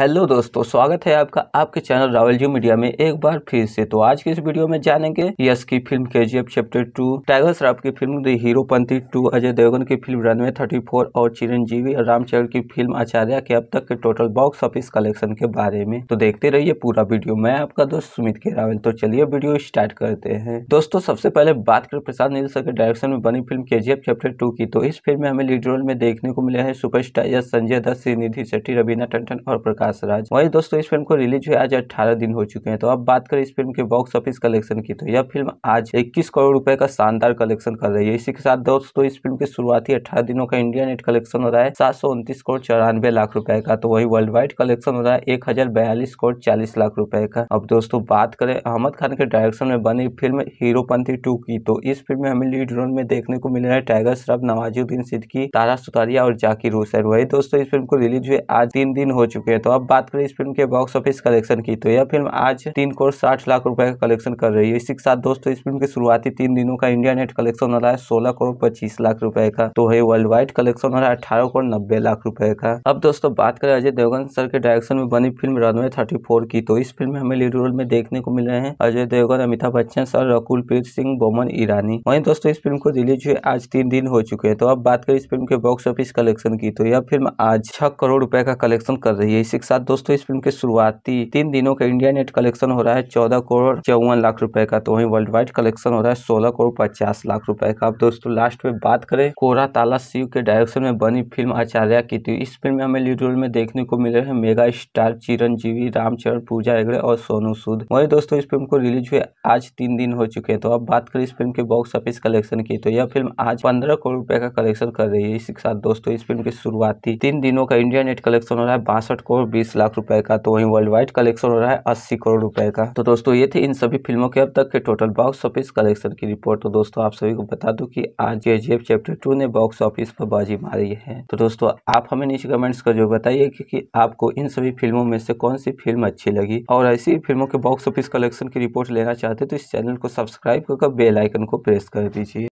hello दोस्तों स्वागत है आपका आपके चैनल रावल जी मीडिया में एक बार फिर से तो आज के इस वीडियो में जानेंगे यश की फिल्म के जी F chapter two tiger Shroff की film hero Panthi to Ajay Devgan की फिल्म रनवे थर्टी फोर और चिरंजीवी और रामचरण की फिल्म आचार्य के अब तक के टोटल बॉक्स ऑफिस कलेक्शन के बारे में तो देखते रहिए पूरा वीडियो मैं आपका दोस्त सुमित के रावल तो चलिए वीडियो स्टार्ट करते हैं दोस्तों सबसे पहले बात करें प्रसाद निर्देशक के डायरेक्शन में बनी फिल्म के जी एफ चैप्टर टू की तो इस फिल्म में हमें लीड रोल में देखने को मिले हैं सुपरस्टार यश संजय दत्त श्रीनिधि शेट्टी रवीना टंडन और प्रकाश राज वही दोस्तों इस फिल्म को रिलीज हुए आज अठारह दिन हो चुके हैं तो अब बात करें इस फिल्म के बॉक्स ऑफिस कलेक्शन की तो यह फिल्म आज इक्कीस करोड़ रुपए का शानदार कलेक्शन कर रही है इसी के साथ दोस्तों इस फिल्म के शुरुआती अठारह दिनों का इंडिया नेट कलेक्शन हो रहा है सात करोड़ चौरानवे लाख रुपए का तो वही वर्ल्ड वाइड कलेक्शन हो रहा है एक करोड़ चालीस लाख रुपए का अब दोस्तों बात करें अहमद खान के डायरेक्शन में बनी फिल्म हीरोपंथी टू की तो इस फिल्म में हमें लीड रोल में देखने को मिल रहा है टाइगर श्रफ नवाजुद्दीन सिद्दीकी तारा सुतारिया और जाकिर हुसैन वही दोस्तों इस फिल्म को रिलीज हुए आज तीन दिन हो चुके हैं तो अब बात करें इस फिल्म के बॉक्स ऑफिस कलेक्शन की तो यह फिल्म आज तीन करोड़ साठ लाख रुपए का कलेक्शन कर रही है इसी के साथ दोस्तों इस फिल्म के शुरुआती तीन दिनों का इंडिया नेट कलेक्शन हो रहा है सोलह करोड़ पच्चीस लाख रुपए का तो है वर्ल्ड वाइड कलेक्शन हो रहा है अठारह करोड़ नब्बे लाख रुपए का अब दोस्तों बात करें अजय देवगन सर के डायरेक्शन में बनी फिल्म रनवे थर्टी फोर की तो इस फिल्म में हमें लीड रोल में देखने को मिल रहे हैं अजय देवगन अमिताभ बच्चन सर रकुल प्रीत सिंह बोमन ईरानी वही दोस्तों इस फिल्म को रिलीज हुए आज तीन दिन हो चुके हैं तो अब बात करें इस फिल्म के बॉक्स ऑफिस कलेक्शन की तो यह फिल्म आज छह करोड़ रुपए का कलेक्शन कर रही है इसी के साथ दोस्तों इस फिल्म के शुरुआती तीन दिनों का इंडिया नेट कलेक्शन हो रहा है चौदह करोड़ चौवन लाख रुपए का तो वहीं वर्ल्ड वाइड कलेक्शन हो रहा है सोलह करोड़ पचास लाख रुपए का अब दोस्तों लास्ट में बात करें कोरा ताला शिव के डायरेक्शन में बनी फिल्म आचार्य की थी तो इस फिल्म में हमें लीड रोल में देखने को मिले हैं मेगा स्टार चिरंजीवी रामचरण पूजा हेगड़े और सोनू सूद वही दोस्तों इस फिल्म को रिलीज हुए आज तीन दिन हो चुके हैं तो अब बात करें इस फिल्म के बॉक्स ऑफिस कलेक्शन की तो यह फिल्म आज पंद्रह करोड़ रुपए का कलेक्शन कर रही है इसके साथ दोस्तों इस फिल्म की शुरुआती तीन दिनों का इंडिया नेट कलेक्शन हो रहा है बासठ करोड़ बीस लाख रुपए का तो वहीं वर्ल्ड वाइड कलेक्शन हो रहा है अस्सी करोड़ रुपए का तो दोस्तों ये थे इन सभी फिल्मों के अब तक के टोटल बॉक्स ऑफिस कलेक्शन की रिपोर्ट तो दोस्तों आप सभी को बता दो की आज जेब चैप्टर टू ने बॉक्स ऑफिस पर बाजी मारी है तो दोस्तों आप हमें नीचे कमेंट्स कर जो बताइए की आपको इन सभी फिल्मों में से कौन सी फिल्म अच्छी लगी और ऐसी फिल्मों के बॉक्स ऑफिस कलेक्शन की रिपोर्ट लेना चाहते तो इस चैनल को सब्सक्राइब करके बेल आइकन को प्रेस कर दीजिए